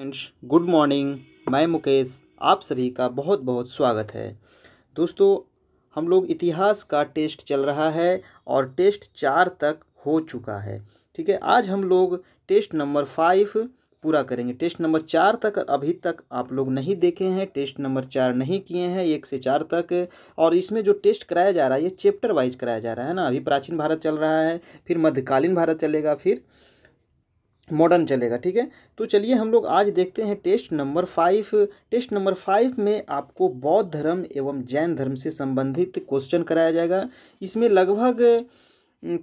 Friends good morning मैं मुकेश आप सभी का बहुत बहुत स्वागत है दोस्तों हम लोग इतिहास का टेस्ट चल रहा है और टेस्ट चार तक हो चुका है ठीक है आज हम लोग टेस्ट नंबर फाइव पूरा करेंगे टेस्ट नंबर चार तक अभी तक आप लोग नहीं देखे हैं टेस्ट नंबर चार नहीं किए हैं एक से चार तक और इसमें जो टेस्ट कराया जा रहा है ये चैप्टर वाइज कराया जा रहा है ना अभी प्राचीन भारत चल रहा है फिर मध्यकालीन भारत चलेगा फिर मॉडर्न चलेगा ठीक है तो चलिए हम लोग आज देखते हैं test number five test number five में आपको बौद्ध धर्म एवं जैन धर्म से संबंधित क्वेश्चन कराया जाएगा इसमें लगभग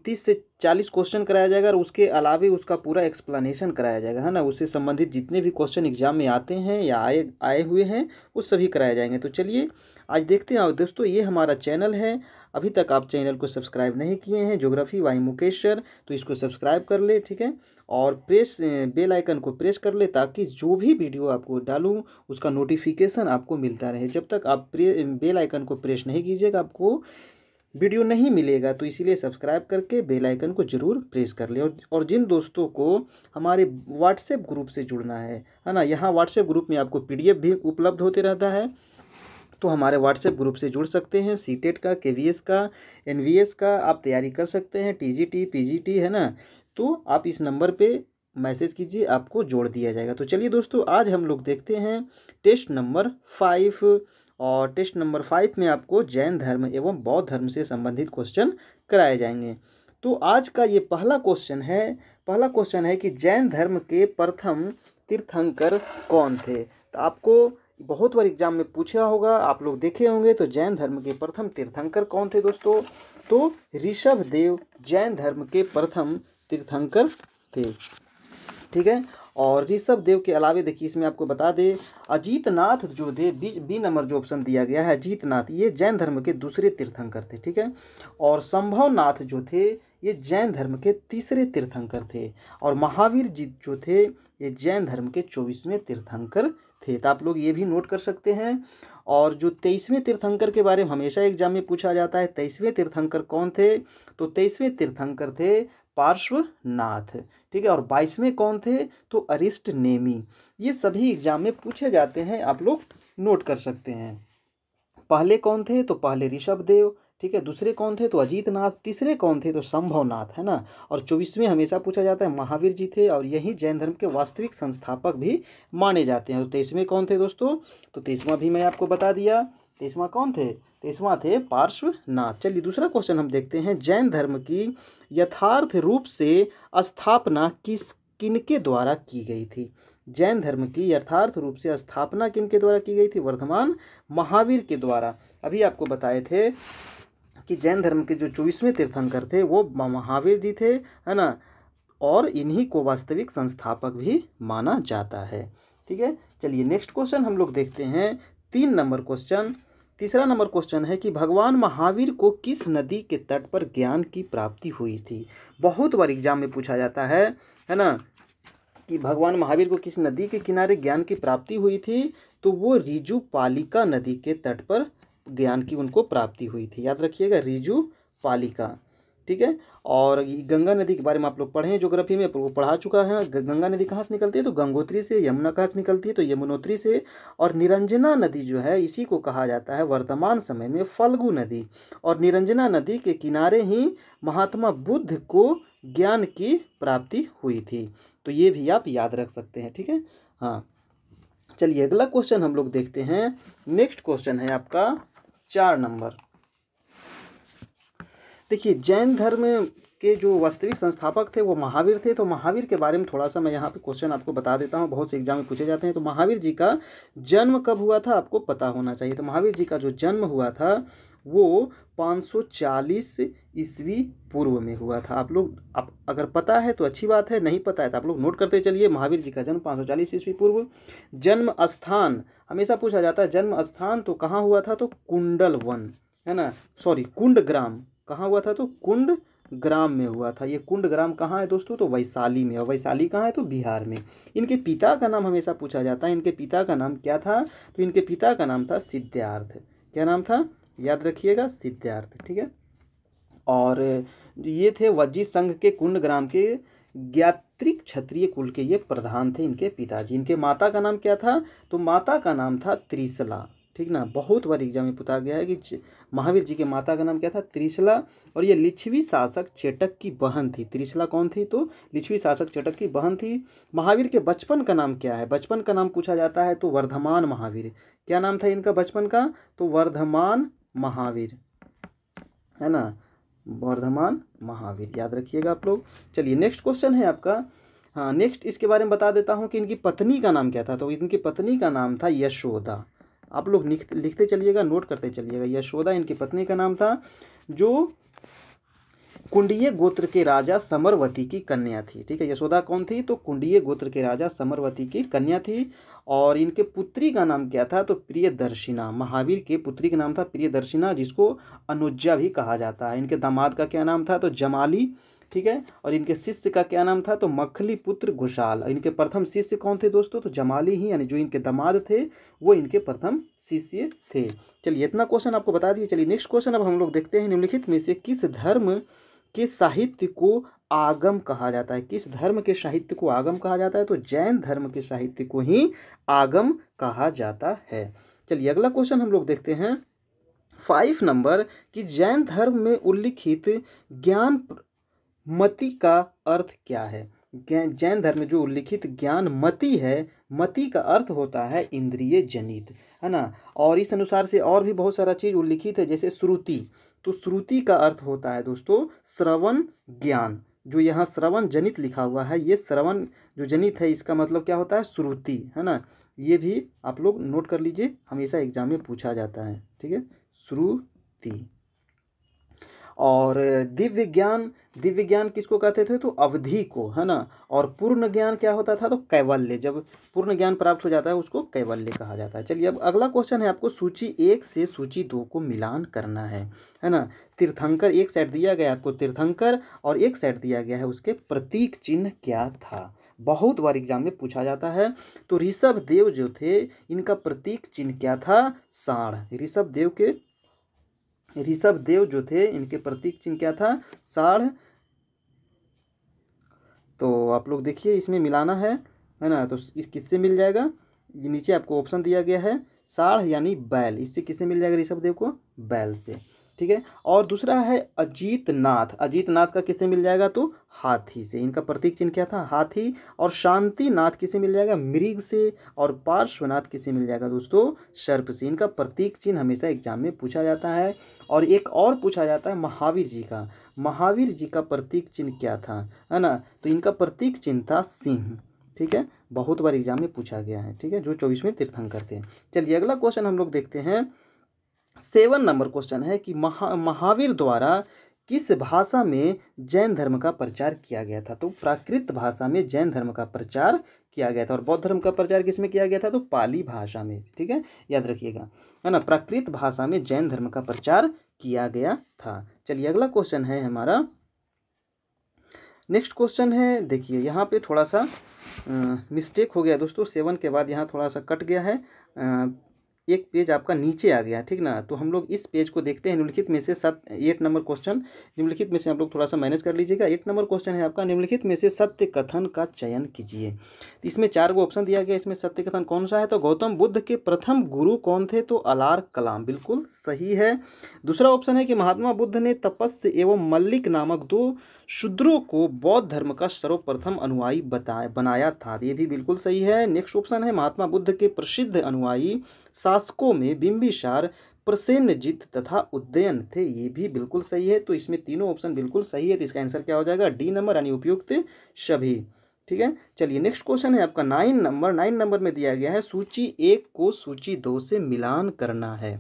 तीस से चालीस क्वेश्चन कराया जाएगा और उसके अलावा उसका पूरा एक्सप्लेनेशन कराया जाएगा है ना उससे संबंधित जितने भी क्वेश्चन एग्जाम में आते हैं या आए आए हुए हैं वो सभी कराए जाएंगे तो चलिए आज देखते हैं और दोस्तों ये हमारा चैनल है अभी तक आप चैनल को सब्सक्राइब नहीं किए हैं ज्योग्राफी वाई मुकेश सर तो इसको सब्सक्राइब कर ले ठीक है और प्रेस बेल आइकन को प्रेस कर ले ताकि जो भी वीडियो आपको डालूँ उसका नोटिफिकेशन आपको मिलता रहे जब तक आप प्रे बेल आइकन को प्रेस नहीं कीजिएगा आपको वीडियो नहीं मिलेगा तो इसीलिए सब्सक्राइब करके बेल आइकन को ज़रूर प्रेस कर ले और जिन दोस्तों को हमारे व्हाट्सएप ग्रुप से जुड़ना है है ना यहाँ व्हाट्सएप ग्रुप में आपको पीडीएफ भी उपलब्ध होते रहता है तो हमारे व्हाट्सएप ग्रुप से जुड़ सकते हैं सी e का के का एन का आप तैयारी कर सकते हैं टी जी है ना तो आप इस नंबर पर मैसेज कीजिए आपको जोड़ दिया जाएगा तो चलिए दोस्तों आज हम लोग देखते हैं टेस्ट नंबर फाइव और टेस्ट नंबर फाइव में आपको जैन धर्म एवं बौद्ध धर्म से संबंधित क्वेश्चन कराए जाएंगे तो आज का ये पहला क्वेश्चन है पहला क्वेश्चन है कि जैन धर्म के प्रथम तीर्थंकर कौन थे तो आपको बहुत बार एग्जाम में पूछा होगा आप लोग देखे होंगे तो जैन धर्म के प्रथम तीर्थंकर कौन थे दोस्तों तो ऋषभ देव जैन धर्म के प्रथम तीर्थंकर थे ठीक है और ऋषभ देव के अलावे देखिए इसमें आपको बता दें अजीत नाथ जो दे बी बी नंबर जो ऑप्शन दिया गया है अजीत नाथ ये जैन धर्म के दूसरे तीर्थंकर थे ठीक है और संभव नाथ जो थे ये जैन धर्म के तीसरे तीर्थंकर थे और महावीर जी जो थे ये जैन धर्म के चौबीसवें तीर्थंकर थे तो आप लोग ये भी नोट कर सकते हैं और जो तेईसवें तीर्थंकर के बारे में हमेशा एग्जाम में पूछा जाता है तेईसवें तीर्थंकर कौन थे तो तेईसवें तीर्थंकर थे पार्श्वनाथ ठीक है और बाईसवें कौन थे तो अरिस्ट नेमी ये सभी एग्जाम में पूछे जाते हैं आप लोग नोट कर सकते हैं पहले कौन थे तो पहले ऋषभ देव ठीक है दूसरे कौन थे तो अजीत नाथ तीसरे कौन थे तो संभवनाथ है ना और चौबीसवें हमेशा पूछा जाता है महावीर जी थे और यही जैन धर्म के वास्तविक संस्थापक भी माने जाते हैं तो तेईसवें कौन थे दोस्तों तो तेईसवा भी मैं आपको बता दिया तेईसवा कौन थे तेईसवा थे पार्श्वनाथ चलिए दूसरा क्वेश्चन हम देखते हैं जैन धर्म की यथार्थ रूप से स्थापना किस किनके द्वारा की गई थी जैन धर्म की यथार्थ रूप से स्थापना किनके द्वारा की गई थी वर्धमान महावीर के द्वारा अभी आपको बताए थे कि जैन धर्म के जो चौबीसवें तीर्थंकर थे वो महावीर जी थे है ना और इन्हीं को वास्तविक संस्थापक भी माना जाता है ठीक है चलिए नेक्स्ट क्वेश्चन हम लोग देखते हैं तीन नंबर क्वेश्चन तीसरा नंबर क्वेश्चन है कि भगवान महावीर को किस नदी के तट पर ज्ञान की प्राप्ति हुई थी बहुत बार एग्जाम में पूछा जाता है है ना कि भगवान महावीर को किस नदी के किनारे ज्ञान की प्राप्ति हुई थी तो वो रिजू पालिका नदी के तट पर ज्ञान की उनको प्राप्ति हुई थी याद रखिएगा रिजु पालिका ठीक है और गंगा नदी के बारे में आप लोग पढ़े हैं जोग्राफी में वो पढ़ा चुका है गंगा नदी कहाँ से निकलती है तो गंगोत्री से यमुना कहाँ से निकलती है तो यमुनोत्री से और निरंजना नदी जो है इसी को कहा जाता है वर्तमान समय में फल्गु नदी और निरंजना नदी के किनारे ही महात्मा बुद्ध को ज्ञान की प्राप्ति हुई थी तो ये भी आप याद रख सकते हैं ठीक है हाँ चलिए अगला क्वेश्चन हम लोग देखते हैं नेक्स्ट क्वेश्चन है आपका चार नंबर देखिए जैन धर्म के जो वास्तविक संस्थापक थे वो महावीर थे तो महावीर के बारे में थोड़ा सा मैं यहाँ पे क्वेश्चन आपको बता देता हूँ बहुत से एग्जाम में पूछे जाते हैं तो महावीर जी का जन्म कब हुआ था आपको पता होना चाहिए तो महावीर जी का जो जन्म हुआ था वो 540 ईस्वी पूर्व में हुआ था आप लोग आप अगर पता है तो अच्छी बात है नहीं पता है तो आप लोग नोट करते चलिए महावीर जी का जन्म 540 ईस्वी पूर्व जन्म स्थान हमेशा पूछा जाता है जन्म स्थान तो कहाँ हुआ था तो कुंडल वन है ना सॉरी कुंड ग्राम कहाँ हुआ था तो कुंड ग्राम में हुआ था ये कुंड ग्राम कहाँ है दोस्तों तो वैशाली में और वैशाली कहाँ है तो बिहार में इनके पिता का नाम हमेशा पूछा जाता है इनके पिता का नाम क्या था तो इनके पिता का नाम था सिद्धार्थ क्या नाम था याद रखिएगा सिद्धार्थ ठीक है और ये थे वज्जी संघ के कुंड ग्राम के ज्ञात्रिक क्षत्रिय कुल के ये प्रधान थे इनके पिताजी इनके माता का नाम क्या था तो माता का नाम था त्रिसला ठीक ना बहुत बार एग्जाम में पूछा गया है कि महावीर जी के माता का नाम क्या था त्रिशला और ये लिच्छवी शासक चेटक की बहन थी त्रिशला कौन थी तो लिच्छवी शासक चेटक की बहन थी महावीर के बचपन का नाम क्या है बचपन का नाम पूछा जाता है तो वर्धमान महावीर क्या नाम था इनका बचपन का तो वर्धमान महावीर है ना वर्धमान महावीर याद रखिएगा आप लोग चलिए नेक्स्ट क्वेश्चन है आपका हाँ नेक्स्ट इसके बारे में बता देता हूँ कि इनकी पत्नी का नाम क्या था तो इनकी पत्नी का नाम था यशोदा आप लोग लिखते लिखते चलिएगा नोट करते चलिएगा यशोदा इनकी पत्नी का नाम था जो कुंडीय गोत्र के राजा समरवती की कन्या थी ठीक है यशोदा कौन थी तो कुंडीय गोत्र के राजा समरवती की कन्या थी और इनके पुत्री का नाम क्या था तो प्रियदर्शिना महावीर के पुत्री का नाम था प्रियदर्शिना जिसको अनुज्जा भी कहा जाता है इनके दामाद का क्या नाम था तो जमाली ठीक है और इनके शिष्य का क्या नाम था तो मखली पुत्र घोषाल इनके प्रथम शिष्य कौन थे दोस्तों तो जमाली ही यानी जो इनके दमाद थे वो इनके प्रथम शिष्य थे चलिए इतना क्वेश्चन आपको बता दिए चलिए नेक्स्ट क्वेश्चन अब हम लोग देखते हैं निम्नलिखित में से किस धर्म के साहित्य को आगम कहा जाता है किस धर्म के साहित्य को आगम कहा जाता है तो जैन धर्म के साहित्य को ही आगम कहा जाता है चलिए अगला क्वेश्चन हम लोग देखते हैं फाइव नंबर कि जैन धर्म में उल्लिखित ज्ञान मति का अर्थ क्या है जैन धर्म में जो उल्लिखित ज्ञान मति है मति का अर्थ होता है इंद्रिय जनित है ना और इस अनुसार से और भी बहुत सारा चीज़ उल्लिखित है जैसे श्रुति तो श्रुति का अर्थ होता है दोस्तों श्रवण ज्ञान जो यहाँ श्रवण जनित लिखा हुआ है ये श्रवण जो जनित है इसका मतलब क्या होता है श्रुति है ना ये भी आप लोग नोट कर लीजिए हमेशा एग्जाम में पूछा जाता है ठीक है श्रुति और दिव्य ज्ञान दिव्य ज्ञान किसको कहते थे तो अवधि को है ना और पूर्ण ज्ञान क्या होता था तो कैवल्य जब पूर्ण ज्ञान प्राप्त हो जाता है उसको कैवल्य कहा जाता है चलिए अब अगला क्वेश्चन है आपको सूची एक से सूची दो को मिलान करना है है ना तीर्थंकर एक सेट दिया गया आपको तीर्थंकर और एक सेट दिया गया है उसके प्रतीक चिन्ह क्या था बहुत बार एग्जाम में पूछा जाता है तो ऋषभ देव जो थे इनका प्रतीक चिन्ह क्या था साढ़ ऋषभ देव के ऋषभ देव जो थे इनके प्रतीक चिन्ह क्या था साढ़ तो आप लोग देखिए इसमें मिलाना है है ना तो इस किससे मिल जाएगा नीचे आपको ऑप्शन दिया गया है साढ़ यानी बैल इससे किससे मिल जाएगा ऋषभ देव को बैल से ठीक है और दूसरा है अजीत नाथ अजीत नाथ का किसे मिल जाएगा तो हाथी से इनका प्रतीक चिन्ह क्या था हाथी और शांति नाथ किसे मिल जाएगा मृग से और पार्श्वनाथ किसे मिल जाएगा दोस्तों सर्प से इनका प्रतीक चिन्ह हमेशा एग्जाम में पूछा जाता है और एक और पूछा जाता है महावीर जी का महावीर जी का प्रतीक चिन्ह क्या था है ना तो इनका प्रतीक चिन्ह था सिंह ठीक है बहुत बार एग्जाम में पूछा गया है ठीक है जो चौबीस में तीर्थंकर थे चलिए अगला क्वेश्चन हम लोग देखते हैं सेवन नंबर क्वेश्चन है कि महा महावीर द्वारा किस भाषा में जैन धर्म का प्रचार किया गया था तो प्राकृत भाषा में जैन धर्म का प्रचार किया गया था और बौद्ध धर्म का प्रचार किस में किया गया था तो पाली भाषा में ठीक है याद रखिएगा है ना प्राकृत भाषा में जैन धर्म का प्रचार किया गया था चलिए अगला क्वेश्चन है हमारा नेक्स्ट क्वेश्चन है देखिए यहाँ पे थोड़ा सा मिस्टेक हो गया दोस्तों सेवन के बाद यहाँ थोड़ा सा कट गया है एक पेज आपका नीचे आ गया ठीक ना तो हम लोग इस पेज को देखते हैं निम्नलिखित में से सत्य एट नंबर क्वेश्चन निम्नलिखित में से आप लोग थोड़ा सा मैनेज कर लीजिएगा एट नंबर क्वेश्चन है आपका निम्नलिखित में से सत्य कथन का चयन कीजिए इसमें चार गो ऑप्शन दिया गया इसमें सत्य कथन कौन सा है तो गौतम बुद्ध के प्रथम गुरु कौन थे तो अलार कलाम बिल्कुल सही है दूसरा ऑप्शन है कि महात्मा बुद्ध ने तपस्य एवं मल्लिक नामक दो शूद्रों को बौद्ध धर्म का सर्वप्रथम अनुयायी बताया बनाया था ये भी बिल्कुल सही है नेक्स्ट ऑप्शन है महात्मा बुद्ध के प्रसिद्ध अनुयायी शासकों में बिंबिसार प्रसेनजित तथा उदयन थे ये भी बिल्कुल सही है तो इसमें तीनों ऑप्शन बिल्कुल सही है तो इसका आंसर क्या हो जाएगा डी नंबर यानी उपयुक्त सभी ठीक है चलिए नेक्स्ट क्वेश्चन है आपका नाइन नंबर नाइन नंबर में दिया गया है सूची एक को सूची दो से मिलान करना है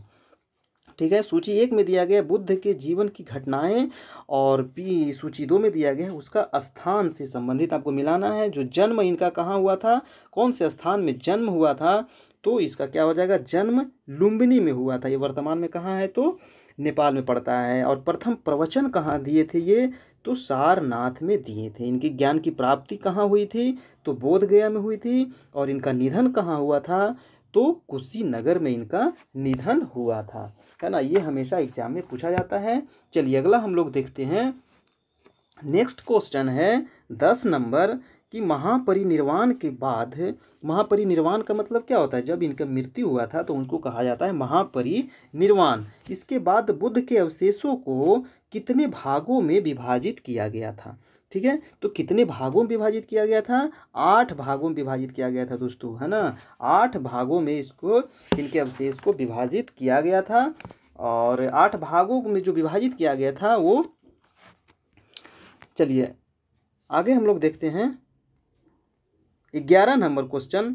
ठीक है सूची एक में दिया गया बुद्ध के जीवन की घटनाएं और पी सूची दो में दिया गया है उसका स्थान से संबंधित आपको मिलाना है जो जन्म इनका कहाँ हुआ था कौन से स्थान में जन्म हुआ था तो इसका क्या हो जाएगा जन्म लुम्बिनी में हुआ था ये वर्तमान में कहाँ है तो नेपाल में पड़ता है और प्रथम प्रवचन कहाँ दिए थे ये तो सारनाथ में दिए थे इनकी ज्ञान की प्राप्ति कहाँ हुई थी तो बोध गया में हुई थी और इनका निधन कहाँ हुआ था तो कुशीनगर में इनका निधन हुआ था है ना ये हमेशा एग्जाम में पूछा जाता है चलिए अगला हम लोग देखते हैं नेक्स्ट क्वेश्चन है दस नंबर कि महापरिनिर्वाण के बाद महापरिनिर्वाण का मतलब क्या होता है जब इनका मृत्यु हुआ था तो उनको कहा जाता है महापरिनिर्वाण इसके बाद बुद्ध के अवशेषों को कितने भागों में विभाजित किया गया था ठीक है तो कितने भागों में विभाजित किया गया था आठ भागों में विभाजित किया गया था दोस्तों है ना आठ भागों में इसको इनके अवशेष को विभाजित किया गया था और आठ भागों में जो विभाजित किया गया था वो चलिए आगे हम लोग देखते हैं ग्यारह नंबर क्वेश्चन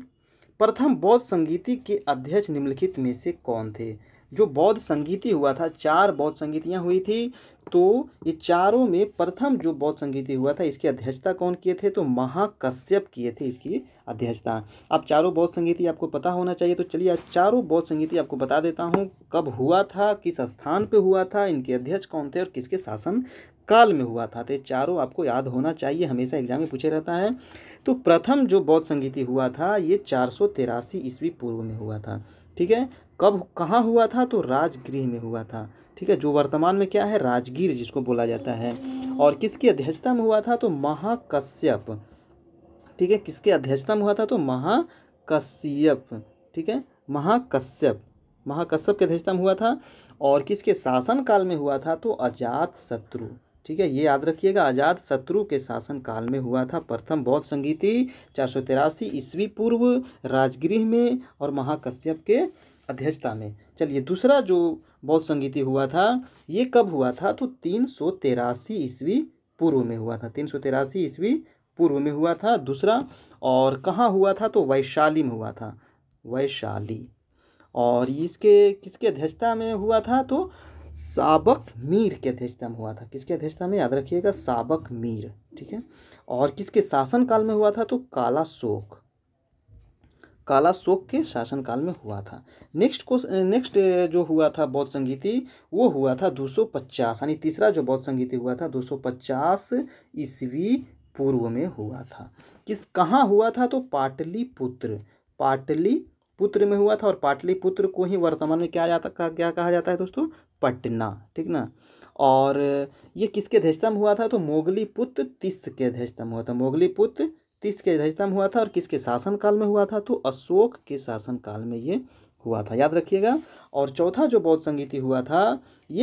प्रथम बौद्ध संगीति के अध्यक्ष निम्नलिखित में से कौन थे जो बौद्ध संगीति हुआ था चार बौद्ध संगीतियाँ हुई थी तो ये चारों में प्रथम जो बौद्ध संगीति हुआ था इसकी अध्यक्षता कौन किए थे तो महाकश्यप किए थे इसकी अध्यक्षता अब चारों बौद्ध संगीति आपको पता होना चाहिए तो चलिए आज चारों बौद्ध संगीति आपको बता देता हूँ कब हुआ था किस स्थान पे हुआ था इनके अध्यक्ष कौन थे और किसके शासन काल में हुआ था तो ये चारों आपको याद होना चाहिए हमेशा एग्जाम में पूछे रहता है तो प्रथम जो बौद्ध संगीति हुआ था ये चार सौ तिरासी ईस्वी पूर्व में हुआ था ठीक है कब कहाँ हुआ था तो राजगृह में हुआ था ठीक है जो वर्तमान में क्या है राजगीर जिसको बोला जाता है और किसकी अध्यक्षता में हुआ था तो महाकश्यप ठीक है किसके अध्यक्षता में हुआ था तो महाकश्यप ठीक है महाकश्यप महाकश्यप के अध्यक्षता में हुआ था और किसके शासन काल में हुआ था तो अजात शत्रु ठीक है ये याद रखिएगा आज़ाद शत्रु के शासन काल में हुआ था प्रथम बौद्ध संगीति चार सौ तिरासी ईस्वी पूर्व राजगृह में और महाकश्यप के अध्यक्षता में चलिए दूसरा जो बौद्ध संगीति हुआ था ये कब हुआ था तो तीन सौ तिरासी ईस्वी पूर्व में हुआ था तीन सौ तिरासी ईस्वी पूर्व में हुआ था दूसरा और कहाँ हुआ था तो वैशाली में हुआ था वैशाली और इसके किसके अध्यक्षता में हुआ था तो साबक मीर के अध्यक्षता में हुआ था किसके अध्यक्षता में याद रखिएगा साबक मीर ठीक है और किसके शासन काल में हुआ था तो काला शोक काला शोक के शासनकाल में हुआ था नेक्स्ट क्वेश्चन नेक्स्ट जो हुआ था बौद्ध संगीति वो हुआ था 250 यानी तीसरा जो बौद्ध संगीति हुआ था 250 ईस्वी पूर्व में हुआ था किस कहाँ हुआ था तो पुत्र पाटली पुत्र में हुआ था और पाटलिपुत्र को ही वर्तमान में क्या जाता क्या कहा जाता है दोस्तों पटना ठीक ना और ये किसके अध्यक्षता में हुआ था तो मोगली पुत्र तिस के अध्यक्षता में हुआ था मोगली पुत्र तिस के अध्यक्षता में हुआ था और किसके शासनकाल में हुआ था तो अशोक के शासनकाल में ये हुआ था याद रखिएगा और चौथा जो बौद्ध संगीति हुआ था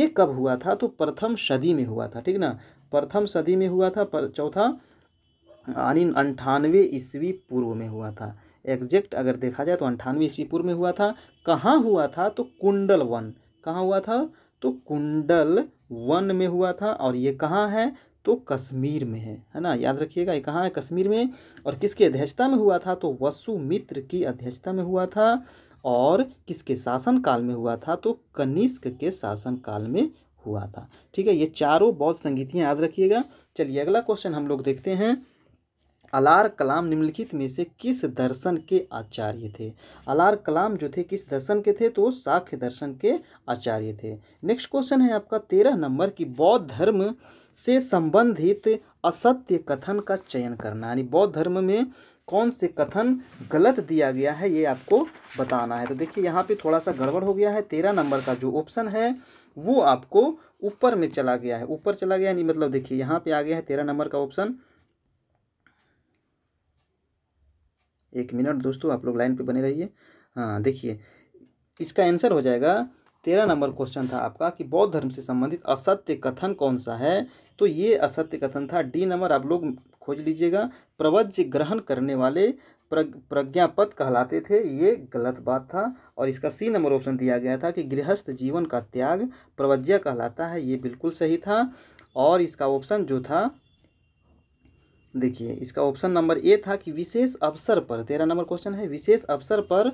ये कब हुआ था तो प्रथम सदी में हुआ था ठीक ना प्रथम सदी में हुआ था पर चौथा यानी अंठानवे ईस्वी पूर्व में हुआ था एग्जैक्ट अगर देखा जाए तो अंठानवे ईस्वी पूर्व में हुआ था कहाँ हुआ था तो कुंडल वन कहाँ हुआ था तो कुंडल वन में हुआ था और ये कहाँ है तो कश्मीर में है है ना याद रखिएगा ये कहाँ है कश्मीर में और किसकी अध्यक्षता में हुआ था तो वसुमित्र की अध्यक्षता में हुआ था और किसके शासन काल में हुआ था तो कनिष्क के शासन काल में हुआ था ठीक है ये चारों बौद्ध संगीतियाँ याद रखिएगा चलिए अगला क्वेश्चन हम लोग देखते हैं अलार कलाम निम्नलिखित में से किस दर्शन के आचार्य थे अलार कलाम जो थे किस दर्शन के थे तो साख्य दर्शन के आचार्य थे नेक्स्ट क्वेश्चन है आपका तेरह नंबर कि बौद्ध धर्म से संबंधित असत्य कथन का चयन करना यानी बौद्ध धर्म में कौन से कथन गलत दिया गया है ये आपको बताना है तो देखिए यहाँ पे थोड़ा सा गड़बड़ हो गया है तेरह नंबर का जो ऑप्शन है वो आपको ऊपर में चला गया है ऊपर चला गया नहीं मतलब देखिए यहाँ पे आ गया है तेरह नंबर का ऑप्शन एक मिनट दोस्तों आप लोग लाइन पे बने रहिए हाँ देखिए इसका आंसर हो जाएगा तेरह नंबर क्वेश्चन था आपका कि बौद्ध धर्म से संबंधित असत्य कथन कौन सा है तो ये असत्य कथन था डी नंबर आप लोग खोज लीजिएगा प्रवज्य ग्रहण करने वाले प्रज्ञापद कहलाते थे ये गलत बात था और इसका सी नंबर ऑप्शन दिया गया था कि गृहस्थ जीवन का त्याग प्रवज्ञा कहलाता है ये बिल्कुल सही था और इसका ऑप्शन जो था देखिए इसका ऑप्शन नंबर ए था कि विशेष अवसर पर तेरह नंबर क्वेश्चन है विशेष अवसर पर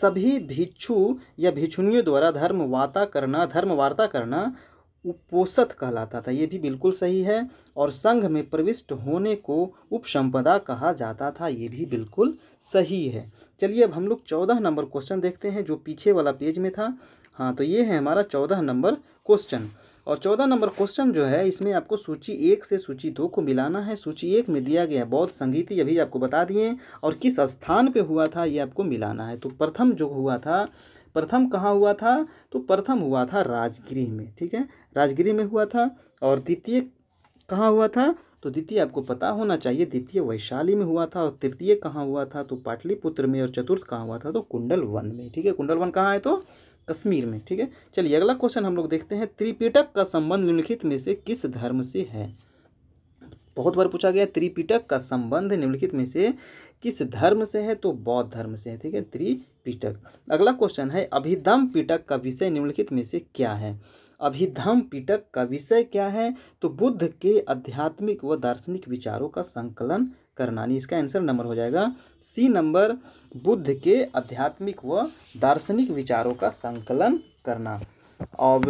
सभी भिक्षु या भिक्षुणियों द्वारा धर्म वार्ता करना धर्म वार्ता करना उपोषत कहलाता था ये भी बिल्कुल सही है और संघ में प्रविष्ट होने को उपसंपदा कहा जाता था ये भी बिल्कुल सही है चलिए अब हम लोग चौदह नंबर क्वेश्चन देखते हैं जो पीछे वाला पेज में था हाँ तो ये है हमारा चौदह नंबर क्वेश्चन और चौदह नंबर क्वेश्चन जो है इसमें आपको सूची एक से सूची दो को मिलाना है सूची एक में दिया गया बौद्ध संगीति अभी आपको बता दिए और किस स्थान पे हुआ था ये आपको मिलाना है तो प्रथम जो हुआ था प्रथम कहाँ हुआ था तो प्रथम हुआ था राजगिरी में ठीक है राजगिरी में हुआ था और द्वितीय कहाँ हुआ था तो द्वितीय आपको पता होना चाहिए द्वितीय वैशाली में हुआ था और तृतीय कहाँ हुआ था तो पाटलिपुत्र में और चतुर्थ कहाँ हुआ था तो कुंडल वन में ठीक है कुंडल वन कहाँ है तो कश्मीर में ठीक है चलिए अगला क्वेश्चन हम लोग देखते हैं त्रिपिटक का संबंध निम्नलिखित में से किस धर्म से है बहुत बार पूछा गया त्रिपिटक का संबंध निम्नलिखित में से किस धर्म से है तो बौद्ध धर्म से है ठीक है त्रिपिटक अगला क्वेश्चन है अभिधम पिटक का विषय निम्नलिखित में से क्या है अभिधम पिटक का विषय क्या है तो बुद्ध के आध्यात्मिक व दार्शनिक विचारों का संकलन करना इसका आंसर नंबर हो जाएगा सी नंबर बुद्ध के आध्यात्मिक व दार्शनिक विचारों का संकलन करना अब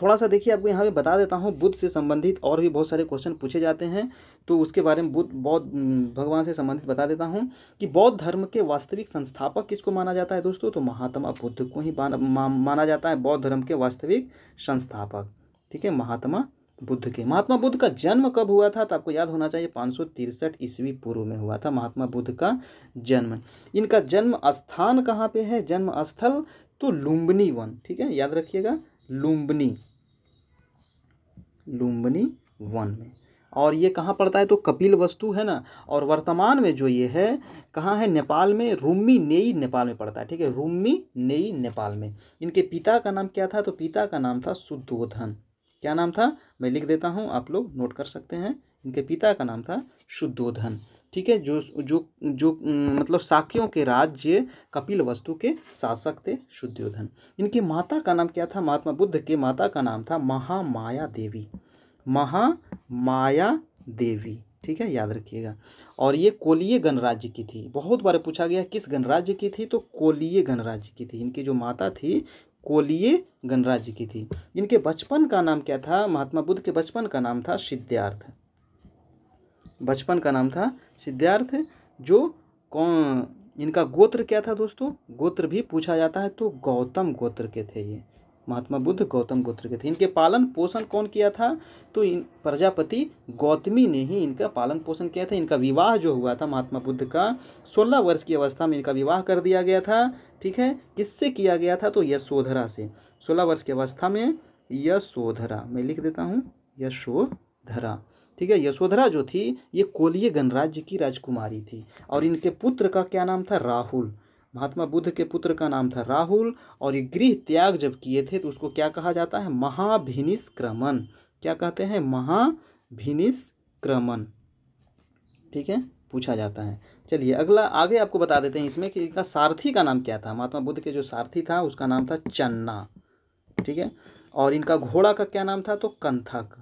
थोड़ा सा देखिए आपको यहाँ पे बता देता हूँ बुद्ध से संबंधित और भी बहुत सारे क्वेश्चन पूछे जाते हैं तो उसके बारे में बुद्ध बौद्ध भगवान से संबंधित बता देता हूँ कि बौद्ध धर्म के वास्तविक संस्थापक किसको माना जाता है दोस्तों तो महात्मा बुद्ध को ही माना जाता है बौद्ध धर्म के वास्तविक संस्थापक ठीक है महात्मा बुद्ध के महात्मा बुद्ध का जन्म कब हुआ था तो आपको याद होना चाहिए पाँच सौ तिरसठ ईस्वी पूर्व में हुआ था महात्मा बुद्ध का जन्म इनका जन्म स्थान कहाँ पे है जन्म स्थल तो लुम्बनी वन ठीक है याद रखिएगा लुम्बनी लुम्बनी वन में और ये कहाँ पड़ता है तो कपिल वस्तु है ना और वर्तमान में जो ये है कहाँ है नेपाल में रूमी नेई नेपाल में पड़ता है ठीक है रूमी नेई नेपाल में इनके पिता का नाम क्या था तो पिता का नाम था सुद्धोधन क्या नाम था मैं लिख देता हूँ आप लोग नोट कर सकते हैं इनके पिता का नाम था शुद्धोधन ठीक है जो जो जो मतलब साकियों के राज्य कपिल वस्तु के शासक थे शुद्धोधन इनकी माता का नाम क्या था महात्मा बुद्ध के माता का नाम था महामाया देवी महामाया देवी ठीक है याद रखिएगा और ये कोलीय गणराज्य की थी बहुत बार पूछा गया किस गणराज्य की थी तो कोलीय गणराज्य की थी इनकी जो माता थी कोलिय गणराज्य की थी जिनके बचपन का नाम क्या था महात्मा बुद्ध के बचपन का नाम था सिद्धार्थ बचपन का नाम था सिद्धार्थ जो कौन इनका गोत्र क्या था दोस्तों गोत्र भी पूछा जाता है तो गौतम गोत्र के थे ये महात्मा बुद्ध गौतम गोत्र के थे इनके पालन पोषण कौन किया था तो इन प्रजापति गौतमी ने ही इनका पालन पोषण किया था इनका विवाह जो हुआ था महात्मा बुद्ध का सोलह वर्ष की अवस्था में इनका विवाह कर दिया गया था ठीक है किससे किया गया था तो यशोधरा से सोलह वर्ष की अवस्था में यशोधरा मैं लिख देता हूँ यशोधरा ठीक है यशोधरा जो थी ये कोलिय गणराज्य की राजकुमारी थी और इनके पुत्र का क्या नाम था राहुल महात्मा बुद्ध के पुत्र का नाम था राहुल और ये गृह त्याग जब किए थे तो उसको क्या कहा जाता है महाभिनिष्क्रमण क्या कहते हैं महाभिनिष्क्रमण ठीक है पूछा जाता है चलिए अगला आगे आपको बता देते हैं इसमें कि इनका सारथी का नाम क्या था महात्मा बुद्ध के जो सारथी था उसका नाम था चन्ना ठीक है और इनका घोड़ा का क्या नाम था तो कंथक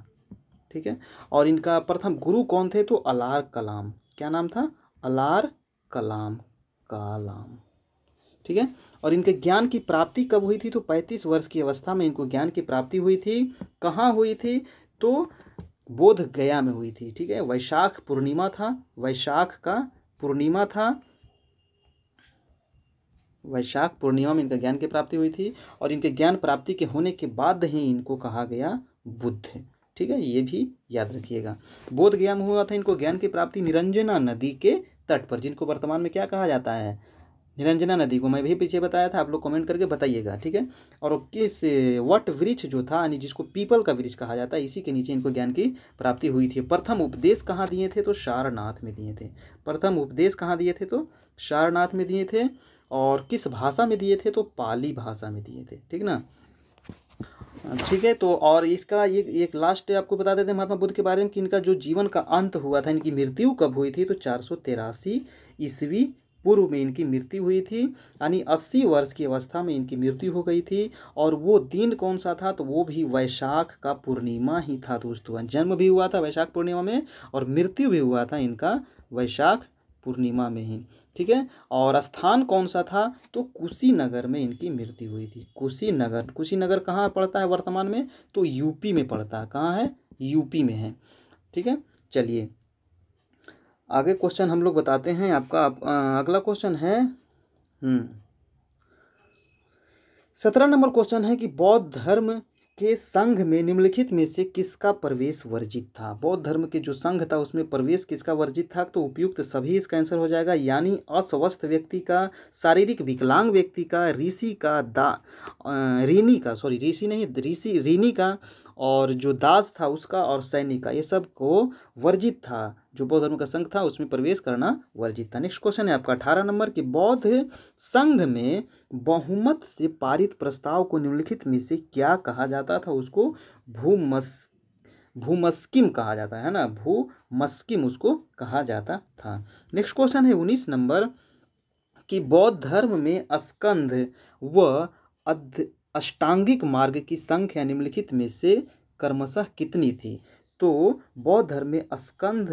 ठीक है और इनका प्रथम गुरु कौन थे तो अलार कलाम क्या नाम था अलार कलाम कलाम ठीक है और इनके ज्ञान की प्राप्ति कब हुई थी तो पैंतीस वर्ष की अवस्था में इनको ज्ञान की प्राप्ति हुई थी कहाँ हुई थी तो बोध गया में हुई थी ठीक है वैशाख पूर्णिमा था वैशाख का पूर्णिमा था वैशाख पूर्णिमा में इनका ज्ञान की प्राप्ति हुई थी और इनके ज्ञान प्राप्ति के होने के बाद ही इनको कहा गया बुद्ध ठीक है ये भी याद रखिएगा बोध गया में हुआ था इनको ज्ञान की प्राप्ति निरंजना नदी के तट पर जिनको वर्तमान में क्या कहा जाता है निरंजना नदी को मैं भी पीछे बताया था आप लोग कमेंट करके बताइएगा ठीक है और किस वट वृक्ष जो था यानी जिसको पीपल का वृक्ष कहा जाता है इसी के नीचे इनको ज्ञान की प्राप्ति हुई थी प्रथम उपदेश कहाँ दिए थे तो शारनाथ में दिए थे प्रथम उपदेश कहाँ दिए थे तो सारनाथ में दिए थे और किस भाषा में दिए थे तो पाली भाषा में दिए थे ठीक ना ठीक है तो और इसका ये एक लास्ट आपको बता देते हैं महात्मा बुद्ध के बारे में कि इनका जो जीवन का अंत हुआ था इनकी मृत्यु कब हुई थी तो चार सौ तेरासी ईस्वी पूर्व में इनकी मृत्यु हुई थी यानी अस्सी वर्ष की अवस्था में इनकी मृत्यु हो गई थी और वो दिन कौन सा था तो वो भी वैशाख का पूर्णिमा ही था दोस्तों जन्म भी हुआ था वैशाख पूर्णिमा में और मृत्यु भी हुआ था इनका वैशाख पूर्णिमा में ही ठीक है और स्थान कौन सा था तो कुशीनगर में इनकी मृत्यु हुई थी कुशीनगर कुशीनगर कहाँ पड़ता है वर्तमान में तो यूपी में पड़ता है कहाँ है यूपी में है ठीक है चलिए आगे क्वेश्चन हम लोग बताते हैं आपका अगला क्वेश्चन है हम्म। सत्रह नंबर क्वेश्चन है कि बौद्ध धर्म के संघ में निम्नलिखित में से किसका प्रवेश वर्जित था बौद्ध धर्म के जो संघ था उसमें प्रवेश किसका वर्जित था तो उपयुक्त सभी इसका आंसर हो जाएगा यानी अस्वस्थ व्यक्ति का शारीरिक विकलांग व्यक्ति का ऋषि का दा ऋणी का सॉरी ऋषि नहीं ऋषि ऋणी का और जो दास था उसका और सैनिक का ये सब को वर्जित था जो बौद्ध धर्म का संघ था उसमें प्रवेश करना वर्जित था नेक्स्ट क्वेश्चन है आपका अठारह नंबर कि बौद्ध संघ में बहुमत से पारित प्रस्ताव को निम्नलिखित में से क्या कहा जाता था उसको भूमस भूमस्किम कहा जाता है ना भूमस्किम उसको कहा जाता था नेक्स्ट क्वेश्चन है उन्नीस नंबर कि बौद्ध धर्म में स्कंध व अष्टांगिक मार्ग की संख्या निम्नलिखित में से कर्मशः कितनी थी तो बौद्ध धर्म में स्कंध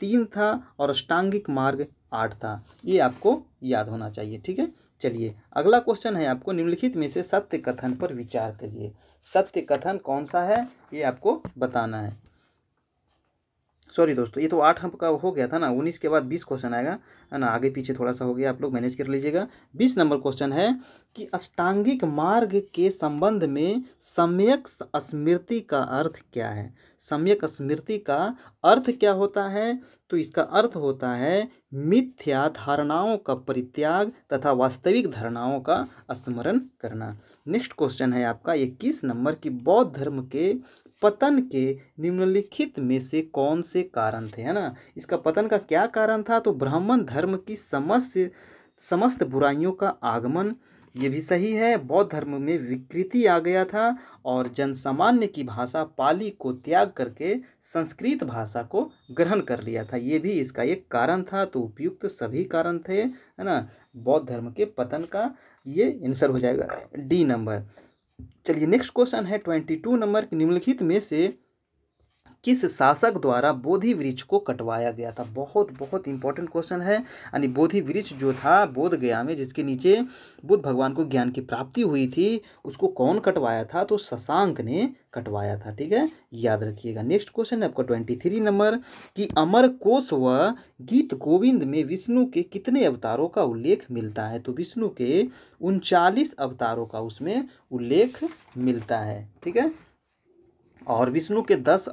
तीन था और अष्टांगिक मार्ग आठ था ये आपको याद होना चाहिए ठीक है चलिए अगला क्वेश्चन है आपको निम्नलिखित में से सत्य कथन पर विचार करिए सत्य कथन कौन सा है ये आपको बताना है सॉरी दोस्तों ये तो आठ का हो गया था ना उन्नीस के बाद बीस क्वेश्चन आएगा है ना आगे पीछे थोड़ा सा हो गया आप लोग मैनेज कर लीजिएगा बीस नंबर क्वेश्चन है कि अष्टांगिक मार्ग के संबंध में सम्यक स्मृति का अर्थ क्या है सम्यक स्मृति का अर्थ क्या होता है तो इसका अर्थ होता है मिथ्या धारणाओं का परित्याग तथा वास्तविक धारणाओं का स्मरण करना नेक्स्ट क्वेश्चन है आपका इक्कीस नंबर की बौद्ध धर्म के पतन के निम्नलिखित में से कौन से कारण थे है ना इसका पतन का क्या कारण था तो ब्राह्मण धर्म की समस्त समस्त बुराइयों का आगमन ये भी सही है बौद्ध धर्म में विकृति आ गया था और जनसामान्य की भाषा पाली को त्याग करके संस्कृत भाषा को ग्रहण कर लिया था ये भी इसका एक कारण था तो उपयुक्त सभी कारण थे है ना बौद्ध धर्म के पतन का ये आंसर हो जाएगा डी नंबर चलिए नेक्स्ट क्वेश्चन है ट्वेंटी टू नंबर निम्नलिखित में से किस शासक द्वारा बोधि वृक्ष को कटवाया गया था बहुत बहुत इंपॉर्टेंट क्वेश्चन है यानी बोधि वृक्ष जो था बोध गया में जिसके नीचे बुद्ध भगवान को ज्ञान की प्राप्ति हुई थी उसको कौन कटवाया था तो शशांक ने कटवाया था ठीक है याद रखिएगा नेक्स्ट क्वेश्चन है आपका ट्वेंटी थ्री नंबर कि अमर कोश व गीत गोविंद में विष्णु के कितने अवतारों का उल्लेख मिलता है तो विष्णु के उनचालीस अवतारों का उसमें उल्लेख मिलता है ठीक है और विष्णु के दस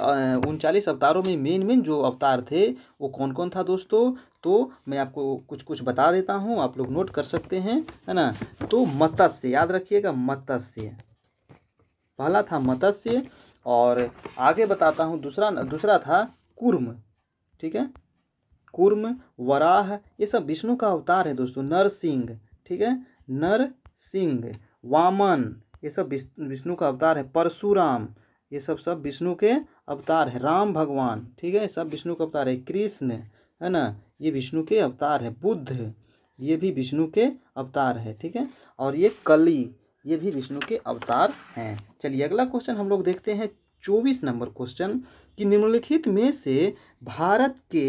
उनचालीस अवतारों में मेन मेन जो अवतार थे वो कौन कौन था दोस्तों तो मैं आपको कुछ कुछ बता देता हूँ आप लोग नोट कर सकते हैं है ना तो मत्स्य याद रखिएगा मत्स्य पहला था मत्स्य और आगे बताता हूँ दूसरा दूसरा था कुर्म ठीक है कुर्म वराह ये सब विष्णु का अवतार है दोस्तों नरसिंह ठीक है नरसिंह वामन ये सब विष्णु का अवतार है परशुराम ये सब सब विष्णु के अवतार है राम भगवान ठीक है सब विष्णु के अवतार है कृष्ण है ना ये विष्णु के अवतार है बुद्ध ये भी विष्णु के अवतार है ठीक है और ये कली ये भी विष्णु के अवतार हैं चलिए अगला क्वेश्चन हम लोग देखते हैं चौबीस नंबर क्वेश्चन कि निम्नलिखित में से भारत के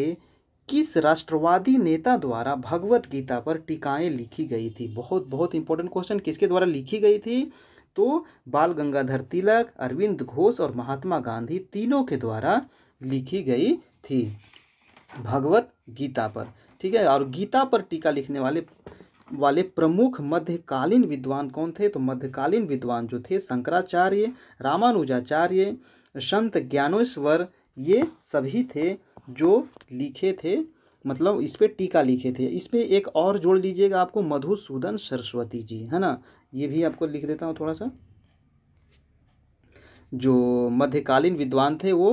किस राष्ट्रवादी नेता द्वारा भगवत गीता पर टीकाएं लिखी गई थी बहुत बहुत इंपॉर्टेंट क्वेश्चन किसके द्वारा लिखी गई थी तो बाल गंगाधर तिलक अरविंद घोष और महात्मा गांधी तीनों के द्वारा लिखी गई थी भगवत गीता पर ठीक है और गीता पर टीका लिखने वाले वाले प्रमुख मध्यकालीन विद्वान कौन थे तो मध्यकालीन विद्वान जो थे शंकराचार्य रामानुजाचार्य संत ज्ञानेश्वर ये सभी थे जो लिखे थे मतलब इस पर टीका लिखे थे इस पर एक और जोड़ लीजिएगा आपको मधुसूदन सरस्वती जी है ना ये भी आपको लिख देता हूँ थोड़ा सा जो मध्यकालीन विद्वान थे वो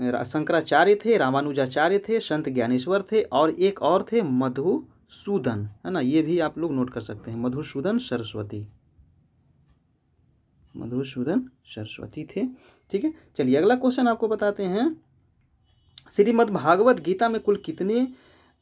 शंकराचार्य थे रामानुजाचार्य थे संत ज्ञानेश्वर थे और एक और थे मधुसूदन है ना ये भी आप लोग नोट कर सकते हैं मधुसूदन सरस्वती मधुसूदन सरस्वती थे ठीक है चलिए अगला क्वेश्चन आपको बताते हैं श्रीमद भागवत गीता में कुल कितने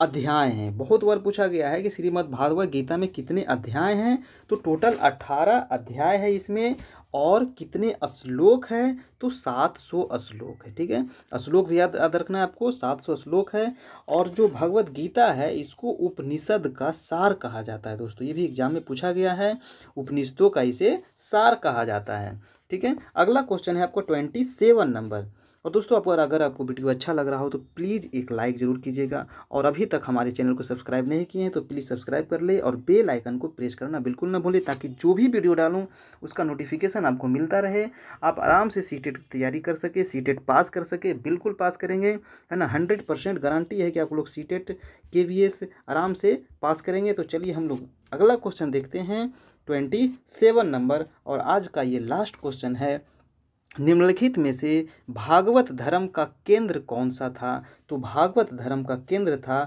अध्याय हैं बहुत बार पूछा गया है कि श्रीमद् भागवत गीता में कितने अध्याय हैं तो टोटल अट्ठारह अध्याय है इसमें और कितने श्लोक है तो सात सौ श्लोक है ठीक है श्लोक भी याद याद रखना है आपको सात सौ श्लोक है और जो भगवत गीता है इसको उपनिषद का सार कहा जाता है दोस्तों ये भी एग्जाम में पूछा गया है उपनिषदों का इसे सार कहा जाता है ठीक है अगला क्वेश्चन है आपको ट्वेंटी सेवन नंबर और दोस्तों आपको अगर आपको वीडियो अच्छा लग रहा हो तो प्लीज़ एक लाइक ज़रूर कीजिएगा और अभी तक हमारे चैनल को सब्सक्राइब नहीं किए हैं तो प्लीज़ सब्सक्राइब कर ले और बेल आइकन को प्रेस करना बिल्कुल ना भूलें ताकि जो भी वीडियो डालूँ उसका नोटिफिकेशन आपको मिलता रहे आप आराम से सी की तैयारी कर सके सी पास कर सके बिल्कुल पास करेंगे है ना हंड्रेड गारंटी है कि आप लोग सी टेट आराम से पास करेंगे तो चलिए हम लोग अगला क्वेश्चन देखते हैं ट्वेंटी सेवन नंबर और आज का ये लास्ट क्वेश्चन है निम्नलिखित में से भागवत धर्म का केंद्र कौन सा था तो भागवत धर्म का केंद्र था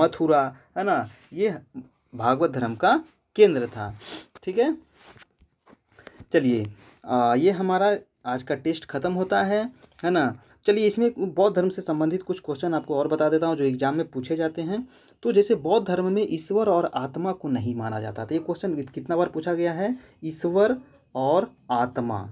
मथुरा है ना ये भागवत धर्म का केंद्र था ठीक है चलिए ये हमारा आज का टेस्ट ख़त्म होता है है ना चलिए इसमें बौद्ध धर्म से संबंधित कुछ क्वेश्चन आपको और बता देता हूँ जो एग्जाम में पूछे जाते हैं तो जैसे बौद्ध धर्म में ईश्वर और आत्मा को नहीं माना जाता था ये क्वेश्चन कितना बार पूछा गया है ईश्वर और आत्मा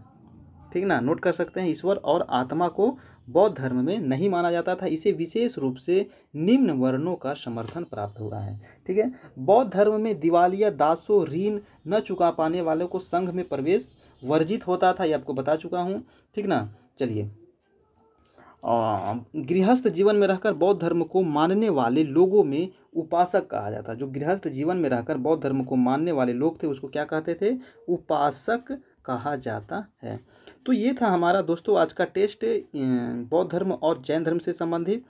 ठीक ना नोट कर सकते हैं ईश्वर और आत्मा को बौद्ध धर्म में नहीं माना जाता था इसे विशेष रूप से निम्न वर्णों का समर्थन प्राप्त हुआ है ठीक है बौद्ध धर्म में दिवालिया दासों ऋण न चुका पाने वालों को संघ में प्रवेश वर्जित होता था ये आपको बता चुका हूँ ठीक ना चलिए गृहस्थ जीवन में रहकर बौद्ध धर्म को मानने वाले लोगों में उपासक कहा जाता जो गृहस्थ जीवन में रहकर बौद्ध धर्म को मानने वाले लोग थे उसको क्या कहते थे उपासक कहा जाता है तो ये था हमारा दोस्तों आज का टेस्ट बौद्ध धर्म और जैन धर्म से संबंधित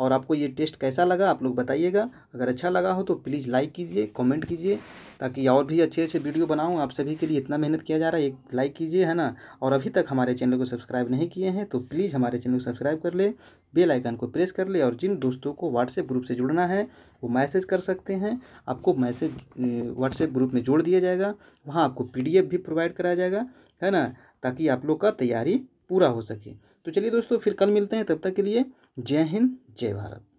और आपको ये टेस्ट कैसा लगा आप लोग बताइएगा अगर अच्छा लगा हो तो प्लीज़ लाइक कीजिए कमेंट कीजिए ताकि और भी अच्छे अच्छे वीडियो बनाऊँ आप सभी के लिए इतना मेहनत किया जा रहा है एक लाइक कीजिए है ना और अभी तक हमारे चैनल को सब्सक्राइब नहीं किए हैं तो प्लीज़ हमारे चैनल को सब्सक्राइब कर ले बेल आइकन को प्रेस कर ले और जिन दोस्तों को व्हाट्सएप ग्रुप से जुड़ना है वो मैसेज कर सकते हैं आपको मैसेज व्हाट्सएप ग्रुप में जोड़ दिया जाएगा वहाँ आपको पी भी प्रोवाइड कराया जाएगा है ना ताकि आप लोग का तैयारी पूरा हो सके तो चलिए दोस्तों फिर कल मिलते हैं तब तक के लिए जय हिंद जय भारत